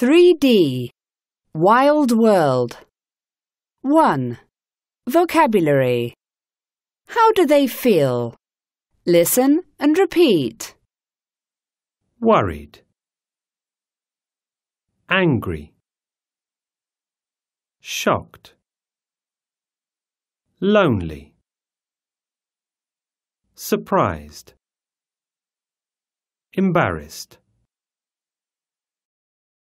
3D Wild World 1. Vocabulary How do they feel? Listen and repeat. Worried Angry Shocked Lonely Surprised Embarrassed